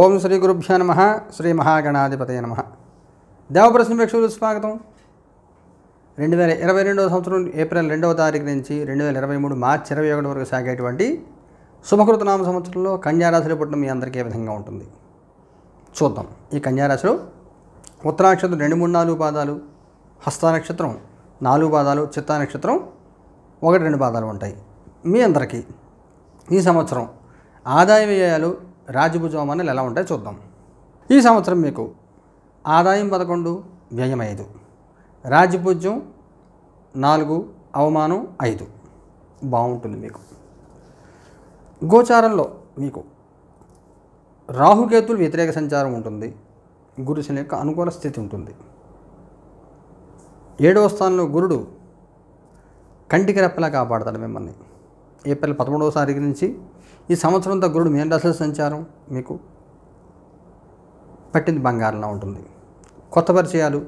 ఓం శ్రీ గురుభ్యో నమ శ్రీ మహాగణాధిపతయ నమ దేవప్రశ్న ప్రేక్షకులు స్వాగతం రెండు వేల ఇరవై రెండవ సంవత్సరం ఏప్రిల్ రెండవ తారీఖు నుంచి రెండు వేల ఇరవై మూడు మార్చి ఇరవై ఒకటి వరకు సాగేటువంటి శుభకృతనామ సంవత్సరంలో కన్యారాశిలో పుట్టడం మీ అందరికీ ఏ విధంగా ఉంటుంది చూద్దాం ఈ కన్యారాశిలో ఉత్తరాక్షత్రం రెండు మూడు నాలుగు పాదాలు హస్త నక్షత్రం నాలుగు పాదాలు చిత్తా నక్షత్రం ఒకటి రెండు పాదాలు ఉంటాయి మీ అందరికీ ఈ సంవత్సరం ఆదాయ వ్యయాలు రాజభుజం అనేవి ఎలా ఉంటాయో చూద్దాం ఈ సంవత్సరం మీకు ఆదాయం పదకొండు వ్యయం ఐదు రాజపూజ్యం నాలుగు అవమానం ఐదు బాగుంటుంది మీకు గోచారంలో మీకు రాహుకేతులు వ్యతిరేక సంచారం ఉంటుంది గురుశని యొక్క అనుకూల స్థితి ఉంటుంది ఏడవ స్థానంలో గురుడు కంటికి రెప్పలా కాపాడతాడు మిమ్మల్ని ఏప్రిల్ పదమూడవ తారీఖు నుంచి ఈ సంవత్సరంతో గురుడు మీ రాశిలో సంచారం మీకు పట్టింది బంగారంలో ఉంటుంది కొత్త పరిచయాలు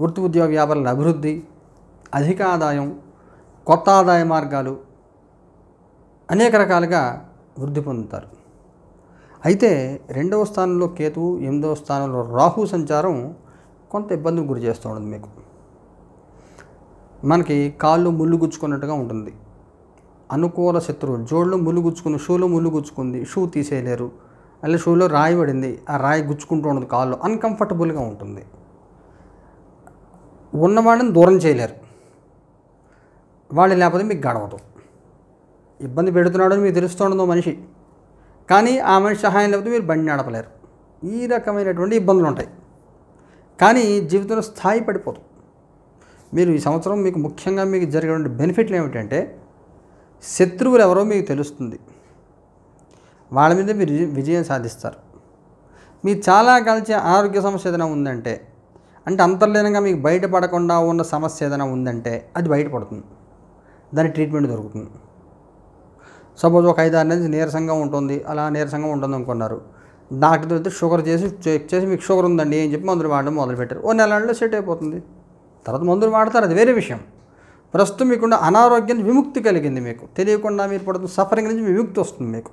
వృత్తి ఉద్యోగ వ్యాపారాల అభివృద్ధి అధిక ఆదాయం కొత్త ఆదాయ మార్గాలు అనేక రకాలుగా వృద్ధి పొందుతారు అయితే రెండవ స్థానంలో కేతువు ఎనిమిదవ స్థానంలో రాహు సంచారం కొంత ఇబ్బందులు గురి చేస్తూ ఉంటుంది మీకు మనకి కాళ్ళు ముళ్ళు గుచ్చుకున్నట్టుగా ఉంటుంది అనుకూల శత్రువు జోళ్ళు ముళ్ళు గుచ్చుకుని షూలో ముళ్ళు గుచ్చుకుంది షూ తీసేయలేరు అలా షూలో రాయి పడింది ఆ రాయి గుచ్చుకుంటూ ఉండదు కాళ్ళు అన్కంఫర్టబుల్గా ఉంటుంది ఉన్నవాడిని దూరం చేయలేరు వాళ్ళు లేకపోతే మీకు గడవదు ఇబ్బంది పెడుతున్నాడని మీకు తెలుస్తుండదు మనిషి కానీ ఆ మనిషి సహాయం లేకపోతే మీరు బండి నడపలేరు ఈ రకమైనటువంటి ఇబ్బందులు ఉంటాయి కానీ జీవితంలో స్థాయి పడిపోతుంది మీరు ఈ సంవత్సరం మీకు ముఖ్యంగా మీకు జరిగిన బెనిఫిట్లు ఏమిటంటే శత్రువులు ఎవరో మీకు తెలుస్తుంది వాళ్ళ మీద మీరు విజయం సాధిస్తారు మీ చాలా కలిసే ఆరోగ్య సమస్య ఏదైనా ఉందంటే అంటే అంతర్లీనంగా మీకు బయటపడకుండా ఉన్న సమస్య ఏదైనా ఉందంటే అది బయటపడుతుంది దాని ట్రీట్మెంట్ దొరుకుతుంది సపోజ్ ఒక ఐదారు నెలలు నీరసంగా ఉంటుంది అలా నీరసంగా ఉంటుంది అనుకున్నారు డాక్టర్ వెళ్తే షుగర్ చేసి చెక్ చేసి మీకు షుగర్ ఉందండి అని చెప్పి మందులు వాడడం మొదలుపెట్టారు ఓ నెలలో సెట్ అయిపోతుంది తర్వాత మందులు వాడతారు అది వేరే విషయం ప్రస్తుతం మీకున్న అనారోగ్యం విముక్తి కలిగింది మీకు తెలియకుండా మీరు పడుతున్న సఫరింగ్ నుంచి విముక్తి వస్తుంది మీకు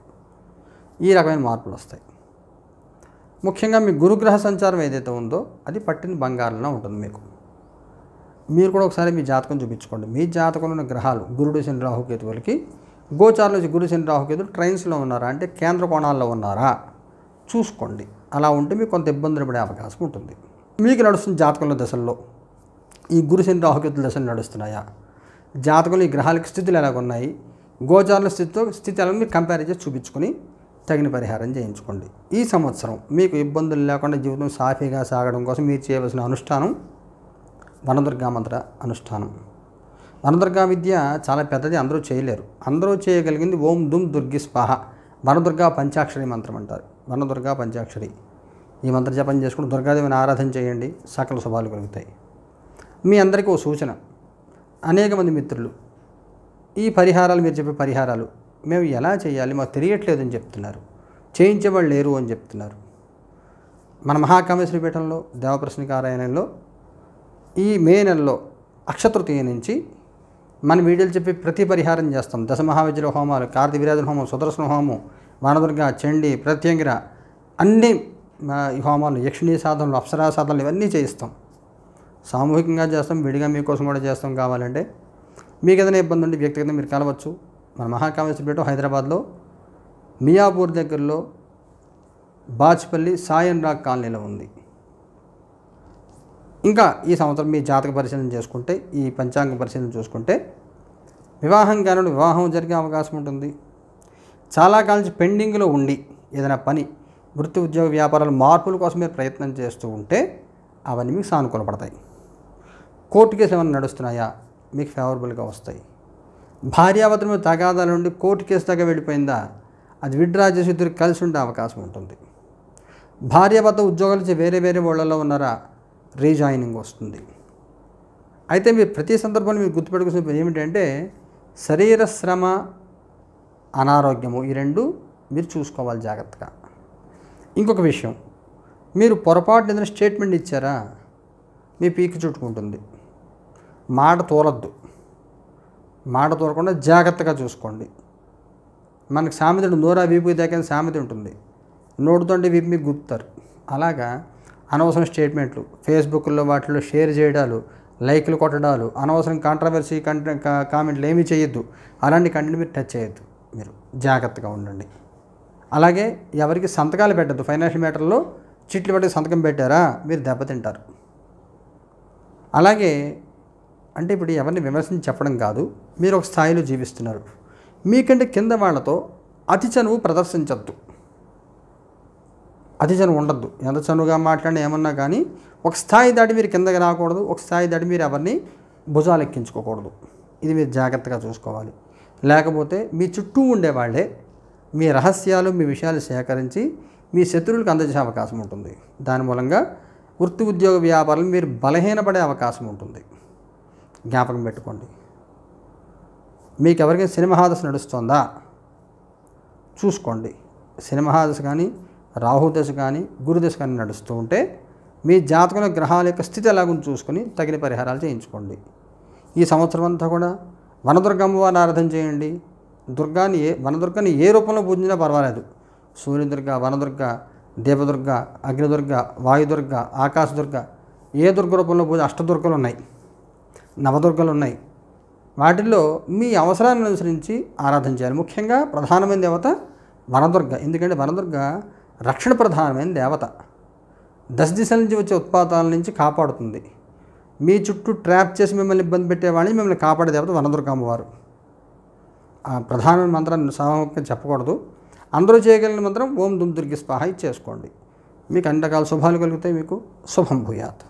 ఈ రకమైన మార్పులు వస్తాయి ముఖ్యంగా మీ గురుగ్రహ సంచారం ఏదైతే ఉందో అది పట్టిన బంగారంలో ఉంటుంది మీకు మీరు కూడా ఒకసారి మీ జాతకం చూపించుకోండి మీ జాతకంలో ఉన్న గ్రహాలు గురుడు శని రాహుకేతువులకి నుంచి గురు శని రాహుకేతులు ట్రైన్స్లో ఉన్నారా అంటే కేంద్ర కోణాల్లో ఉన్నారా చూసుకోండి అలా ఉంటే మీకు కొంత ఇబ్బందులు పడే అవకాశం ఉంటుంది మీకు నడుస్తున్న జాతకంలో దశల్లో ఈ శని రాహుకేతుల దశలు నడుస్తున్నాయా జాతకంలో ఈ గ్రహాలకు స్థితులు ఎలాగున్నాయి గోచారుల స్థితితో స్థితి ఎలా మీరు కంపేర్ చేసి చూపించుకొని తగిన పరిహారం చేయించుకోండి ఈ సంవత్సరం మీకు ఇబ్బందులు లేకుండా జీవితం సాఫీగా సాగడం కోసం మీరు చేయవలసిన అనుష్ఠానం వనదుర్గా మంత్ర అనుష్ఠానం వనదుర్గా విద్య చాలా పెద్దది అందరూ చేయలేరు అందరూ చేయగలిగింది ఓం దుమ్ దుర్గి స్పాహ వనదుర్గా పంచాక్షరి మంత్రం అంటారు వనదుర్గా పంచాక్షరి ఈ మంత్ర జపం చేసుకుని దుర్గాదేవిని ఆరాధన చేయండి సకల శుభాలు కలుగుతాయి మీ అందరికీ ఓ సూచన అనేక మంది మిత్రులు ఈ పరిహారాలు మీరు చెప్పే పరిహారాలు మేము ఎలా చేయాలి మాకు తెలియట్లేదు అని చెప్తున్నారు చేయించేవాళ్ళు లేరు అని చెప్తున్నారు మన మహాకామేశ్వర పీఠంలో దేవప్రశ్న కార్యాలయంలో ఈ మే నెలలో అక్షతృతీయ నుంచి మన వీడియోలు చెప్పి ప్రతి పరిహారం చేస్తాం దశమహావిద్యుల హోమాలు కార్తీ విరాజన హోమం సుదర్శన హోమం వనదుర్గ చండి ప్రత్యంగిర అన్ని హోమాలు యక్షిణీ సాధనలు అప్సరా సాధనలు ఇవన్నీ చేయిస్తాం సామూహికంగా చేస్తాం విడిగా మీకోసం కూడా చేస్తాం కావాలంటే మీకు ఏదైనా ఇబ్బంది ఉంటే వ్యక్తిగతంగా మీరు కలవచ్చు మన మహాకామేశ్వర పీఠం హైదరాబాద్లో మియాపూర్ దగ్గరలో బాచిపల్లి సాయన్ రాగ్ కాలనీలో ఉంది ఇంకా ఈ సంవత్సరం మీ జాతక పరిశీలన చేసుకుంటే ఈ పంచాంగ పరిశీలన చూసుకుంటే వివాహం కానీ వివాహం జరిగే అవకాశం ఉంటుంది చాలా కాలం నుంచి పెండింగ్లో ఉండి ఏదైనా పని వృత్తి ఉద్యోగ వ్యాపారాలు మార్పుల కోసం మీరు ప్రయత్నం చేస్తూ ఉంటే అవన్నీ మీకు సానుకూలపడతాయి కోర్టు కేసు ఏమైనా నడుస్తున్నాయా మీకు ఫేవరబుల్గా వస్తాయి భార్యాభర్తల తగాదాల నుండి కోర్టు కేసు దాకా వెళ్ళిపోయిందా అది విడ్డ్రా చేసి ఇద్దరు కలిసి ఉండే అవకాశం ఉంటుంది భార్యాభర్త ఉద్యోగాలు నుంచి వేరే వేరే వాళ్ళలో ఉన్నారా రీజాయినింగ్ వస్తుంది అయితే మీరు ప్రతి సందర్భంలో మీరు గుర్తుపెట్టుకోవాల్సిన ఏమిటంటే శరీర శ్రమ అనారోగ్యము ఈ రెండు మీరు చూసుకోవాలి జాగ్రత్తగా ఇంకొక విషయం మీరు పొరపాటున ఏదైనా స్టేట్మెంట్ ఇచ్చారా మీ పీక చుట్టుకుంటుంది మాట తోలద్దు మాట తోలకుండా జాగ్రత్తగా చూసుకోండి మనకు సామెతడు నోరా వీపుకి దగ్గర సామెత ఉంటుంది నోటితోంటే వీపు మీకు గుప్తారు అలాగా అనవసరం స్టేట్మెంట్లు ఫేస్బుక్లో వాటిలో షేర్ చేయడాలు లైక్లు కొట్టడాలు అనవసరం కాంట్రవర్సీ కంటెంట్ కామెంట్లు ఏమీ చేయొద్దు అలాంటి కంటెంట్ మీరు టచ్ చేయొద్దు మీరు జాగ్రత్తగా ఉండండి అలాగే ఎవరికి సంతకాలు పెట్టద్దు ఫైనాన్షియల్ మ్యాటర్లో చిట్లు పట్టి సంతకం పెట్టారా మీరు దెబ్బతింటారు అలాగే అంటే ఇప్పుడు ఎవరిని విమర్శించి చెప్పడం కాదు మీరు ఒక స్థాయిలో జీవిస్తున్నారు మీకంటే కింద వాళ్ళతో అతి చనువు ప్రదర్శించద్దు అతి చనువు ఉండద్దు ఎంత చనువుగా మాట్లాడినా ఏమన్నా కానీ ఒక స్థాయి దాటి మీరు కిందకి రాకూడదు ఒక స్థాయి దాటి మీరు ఎవరిని భుజాలు ఎక్కించుకోకూడదు ఇది మీరు జాగ్రత్తగా చూసుకోవాలి లేకపోతే మీ చుట్టూ ఉండేవాళ్ళే మీ రహస్యాలు మీ విషయాలు సేకరించి మీ శత్రువులకు అందజేసే అవకాశం ఉంటుంది దాని మూలంగా వృత్తి ఉద్యోగ వ్యాపారాలు మీరు బలహీనపడే అవకాశం ఉంటుంది జ్ఞాపకం పెట్టుకోండి మీకు ఎవరికైనా సినిమా హాదశ నడుస్తుందా చూసుకోండి సినిమా హాదశ కానీ రాహుదశ కానీ గురుదశ కానీ నడుస్తూ ఉంటే మీ జాతకంలో గ్రహాల యొక్క స్థితి ఎలాగుంది చూసుకొని తగిన పరిహారాలు చేయించుకోండి ఈ సంవత్సరం అంతా కూడా వారిని ఆరాధన చేయండి దుర్గాని ఏ వనదుర్గని ఏ రూపంలో పూజించినా పర్వాలేదు సూర్యదుర్గ వనదుర్గ దేవదుర్గ అగ్నిదుర్గ వాయుదుర్గ ఆకాశదుర్గ ఏ దుర్గ రూపంలో పూజ అష్టదుర్గలు ఉన్నాయి నవదుర్గలు ఉన్నాయి వాటిల్లో మీ అవసరాన్ని అనుసరించి ఆరాధన చేయాలి ముఖ్యంగా ప్రధానమైన దేవత వనదుర్గ ఎందుకంటే వనదుర్గ రక్షణ ప్రధానమైన దేవత దశ దిశల నుంచి వచ్చే ఉత్పాతాల నుంచి కాపాడుతుంది మీ చుట్టూ ట్రాప్ చేసి మిమ్మల్ని ఇబ్బంది పెట్టేవాడిని మిమ్మల్ని కాపాడే దేవత వనదుర్గ అమ్మవారు ఆ ప్రధాన మంత్రాన్ని సమూహంగా చెప్పకూడదు అందరూ చేయగలిగిన మంత్రం ఓం దుమ్ దుర్గి స్పాహ చేసుకోండి మీకు అన్ని రకాల శుభాలు కలుగుతాయి మీకు శుభం భూయాత్